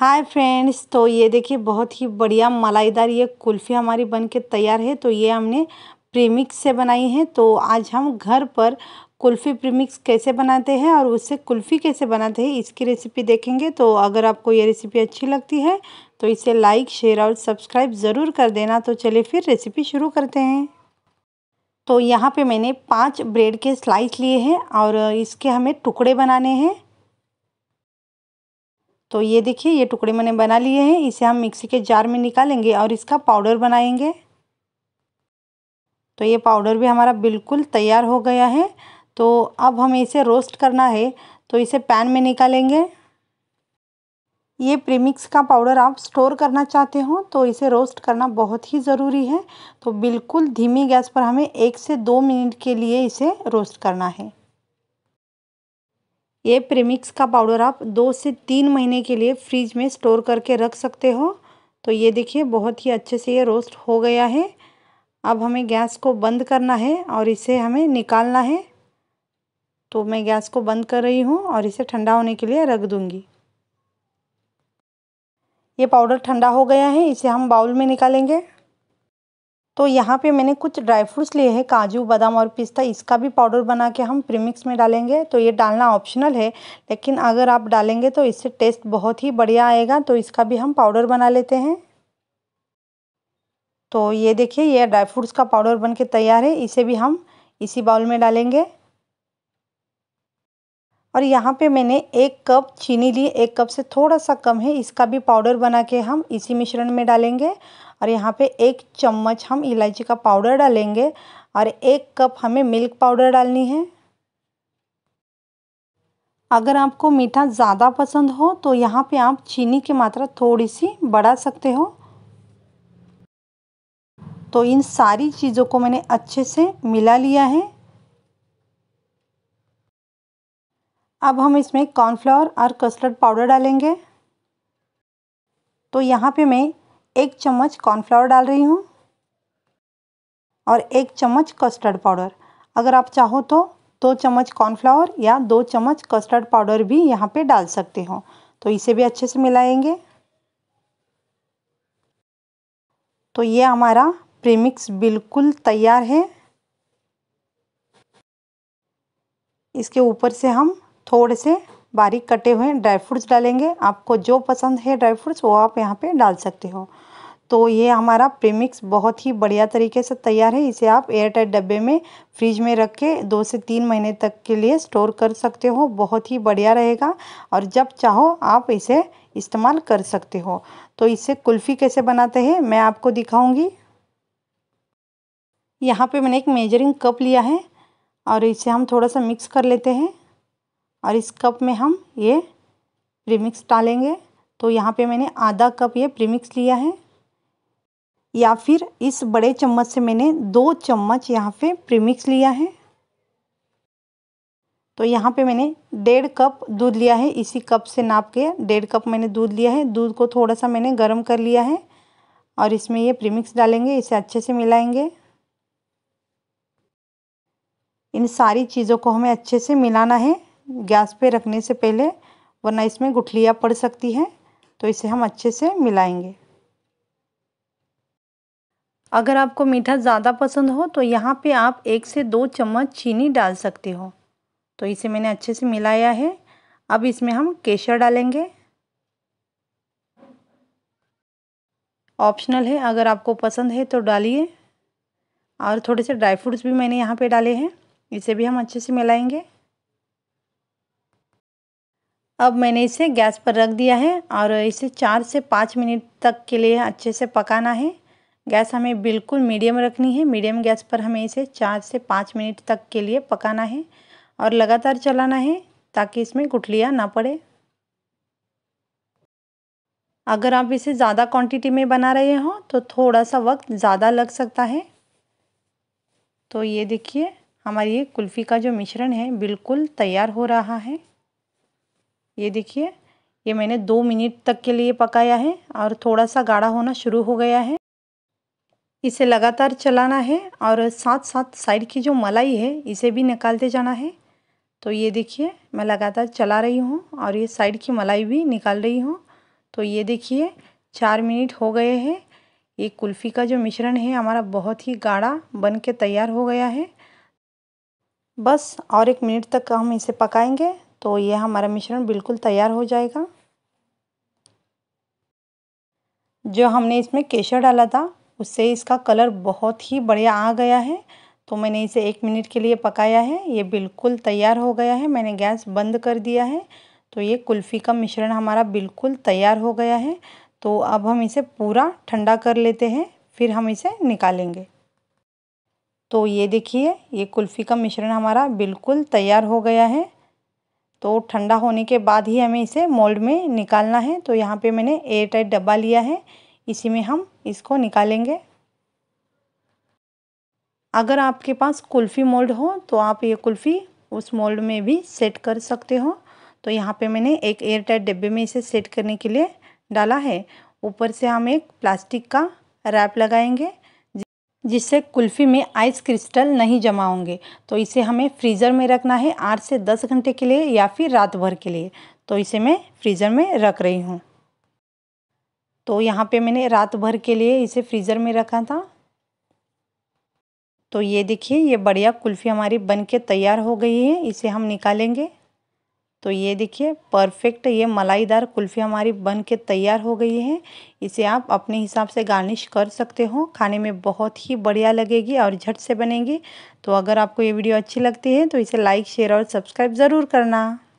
hi friends तो ये देखिए बहुत ही बढ़िया मलाईदार ये कुल्फ़ी हमारी बन के तैयार है तो ये हमने प्रीमिक्स से बनाई है तो आज हम घर पर कुल्फ़ी प्रीमिक्स कैसे बनाते हैं और उससे कुल्फ़ी कैसे बनाते हैं इसकी रेसिपी देखेंगे तो अगर आपको ये रेसिपी अच्छी लगती है तो इसे लाइक शेयर और सब्सक्राइब ज़रूर कर देना तो चलिए फिर रेसिपी शुरू करते हैं तो यहाँ पर मैंने पाँच ब्रेड के स्लाइस लिए हैं और इसके हमें टुकड़े बनाने हैं तो ये देखिए ये टुकड़े मैंने बना लिए हैं इसे हम मिक्सी के जार में निकालेंगे और इसका पाउडर बनाएंगे तो ये पाउडर भी हमारा बिल्कुल तैयार हो गया है तो अब हमें इसे रोस्ट करना है तो इसे पैन में निकालेंगे ये प्रीमिक्स का पाउडर आप स्टोर करना चाहते हो तो इसे रोस्ट करना बहुत ही ज़रूरी है तो बिल्कुल धीमी गैस पर हमें एक से दो मिनट के लिए इसे रोस्ट करना है ये प्रेमिक्स का पाउडर आप दो से तीन महीने के लिए फ्रिज में स्टोर करके रख सकते हो तो ये देखिए बहुत ही अच्छे से ये रोस्ट हो गया है अब हमें गैस को बंद करना है और इसे हमें निकालना है तो मैं गैस को बंद कर रही हूँ और इसे ठंडा होने के लिए रख दूँगी ये पाउडर ठंडा हो गया है इसे हम बाउल में निकालेंगे तो यहाँ पे मैंने कुछ ड्राई फ्रूट्स लिए हैं काजू बादाम और पिस्ता इसका भी पाउडर बना के हम प्रीमिक्स में डालेंगे तो ये डालना ऑप्शनल है लेकिन अगर आप डालेंगे तो इससे टेस्ट बहुत ही बढ़िया आएगा तो इसका भी हम पाउडर बना लेते हैं तो ये देखिए ये ड्राई फ्रूट्स का पाउडर बन के तैयार है इसे भी हम इसी बाउल में डालेंगे और यहाँ पे मैंने एक कप चीनी ली एक कप से थोड़ा सा कम है इसका भी पाउडर बना के हम इसी मिश्रण में डालेंगे और यहाँ पे एक चम्मच हम इलायची का पाउडर डालेंगे और एक कप हमें मिल्क पाउडर डालनी है अगर आपको मीठा ज़्यादा पसंद हो तो यहाँ पे आप चीनी की मात्रा थोड़ी सी बढ़ा सकते हो तो इन सारी चीज़ों को मैंने अच्छे से मिला लिया है अब हम इसमें कॉर्नफ्लावर और कस्टर्ड पाउडर डालेंगे तो यहाँ पे मैं एक चम्मच कॉर्नफ्लावर डाल रही हूँ और एक चम्मच कस्टर्ड पाउडर अगर आप चाहो तो दो चम्मच कॉर्नफ्लावर या दो चम्मच कस्टर्ड पाउडर भी यहाँ पे डाल सकते हो तो इसे भी अच्छे से मिलाएंगे तो ये हमारा प्रीमिक्स बिल्कुल तैयार है इसके ऊपर से हम थोड़े से बारीक कटे हुए ड्राई फ्रूट्स डालेंगे आपको जो पसंद है ड्राई फ्रूट्स वो आप यहाँ पे डाल सकते हो तो ये हमारा प्रीमिक्स बहुत ही बढ़िया तरीके से तैयार है इसे आप एयर टाइट डब्बे में फ्रिज में रख के दो से तीन महीने तक के लिए स्टोर कर सकते हो बहुत ही बढ़िया रहेगा और जब चाहो आप इसे इस्तेमाल कर सकते हो तो इसे कुल्फ़ी कैसे बनाते हैं मैं आपको दिखाऊँगी यहाँ पर मैंने एक मेजरिंग कप लिया है और इसे हम थोड़ा सा मिक्स कर लेते हैं और इस कप में हम ये प्रीमिक्स डालेंगे तो यहाँ पे मैंने आधा कप ये प्रीमिक्स लिया है या फिर इस बड़े चम्मच से मैंने दो चम्मच यहाँ पे प्रीमिक्स लिया है तो यहाँ पे मैंने डेढ़ कप दूध लिया है इसी कप से नाप के डेढ़ कप मैंने दूध लिया है दूध को थोड़ा सा मैंने गर्म कर लिया है और इसमें ये प्रीमिक्स डालेंगे इसे अच्छे से मिलाएंगे इन सारी चीज़ों को हमें अच्छे से मिलाना है गैस पे रखने से पहले वरना इसमें गुठलियाँ पड़ सकती हैं तो इसे हम अच्छे से मिलाएंगे अगर आपको मीठा ज़्यादा पसंद हो तो यहाँ पे आप एक से दो चम्मच चीनी डाल सकते हो तो इसे मैंने अच्छे से मिलाया है अब इसमें हम केसर डालेंगे ऑप्शनल है अगर आपको पसंद है तो डालिए और थोड़े से ड्राई फ्रूट्स भी मैंने यहाँ पे डाले हैं इसे भी हम अच्छे से मिलाएंगे अब मैंने इसे गैस पर रख दिया है और इसे चार से पाँच मिनट तक के लिए अच्छे से पकाना है गैस हमें बिल्कुल मीडियम रखनी है मीडियम गैस पर हमें इसे चार से पाँच मिनट तक के लिए पकाना है और लगातार चलाना है ताकि इसमें गुठलियाँ ना पड़े अगर आप इसे ज़्यादा क्वांटिटी में बना रहे हो तो थोड़ा सा वक्त ज़्यादा लग सकता है तो ये देखिए हमारी ये कुल्फ़ी का जो मिश्रण है बिल्कुल तैयार हो रहा है ये देखिए ये मैंने दो मिनट तक के लिए पकाया है और थोड़ा सा गाढ़ा होना शुरू हो गया है इसे लगातार चलाना है और साथ साथ साइड की जो मलाई है इसे भी निकालते जाना है तो ये देखिए मैं लगातार चला रही हूँ और ये साइड की मलाई भी निकाल रही हूँ तो ये देखिए चार मिनट हो गए हैं ये कुल्फ़ी का जो मिश्रण है हमारा बहुत ही गाढ़ा बन के तैयार हो गया है बस और एक मिनट तक हम इसे पकाएंगे तो ये हमारा मिश्रण बिल्कुल तैयार हो जाएगा जो हमने इसमें केसर डाला था उससे इसका कलर बहुत ही बढ़िया आ गया है तो मैंने इसे एक मिनट के लिए पकाया है ये बिल्कुल तैयार हो गया है मैंने गैस बंद कर दिया है तो ये कुल्फ़ी का मिश्रण हमारा बिल्कुल तैयार हो गया है तो अब हम इसे पूरा ठंडा कर लेते हैं फिर हम इसे निकालेंगे तो ये देखिए ये कुल्फ़ी का मिश्रण हमारा बिल्कुल तैयार हो गया है तो ठंडा होने के बाद ही हमें इसे मोल्ड में निकालना है तो यहाँ पे मैंने एयर टाइट डब्बा लिया है इसी में हम इसको निकालेंगे अगर आपके पास कुल्फ़ी मोल्ड हो तो आप ये कुल्फ़ी उस मोल्ड में भी सेट कर सकते हो तो यहाँ पे मैंने एक एयर टाइट डब्बे में इसे सेट करने के लिए डाला है ऊपर से हम एक प्लास्टिक का रैप लगाएंगे जिससे कुल्फ़ी में आइस क्रिस्टल नहीं जमा होंगे तो इसे हमें फ्रीज़र में रखना है आठ से दस घंटे के लिए या फिर रात भर के लिए तो इसे मैं फ्रीज़र में रख रही हूँ तो यहाँ पे मैंने रात भर के लिए इसे फ्रीज़र में रखा था तो ये देखिए ये बढ़िया कुल्फ़ी हमारी बन के तैयार हो गई है इसे हम निकालेंगे तो ये देखिए परफेक्ट ये मलाईदार कुल्फ़ी हमारी बन के तैयार हो गई है इसे आप अपने हिसाब से गार्निश कर सकते हो खाने में बहुत ही बढ़िया लगेगी और झट से बनेगी तो अगर आपको ये वीडियो अच्छी लगती है तो इसे लाइक शेयर और सब्सक्राइब ज़रूर करना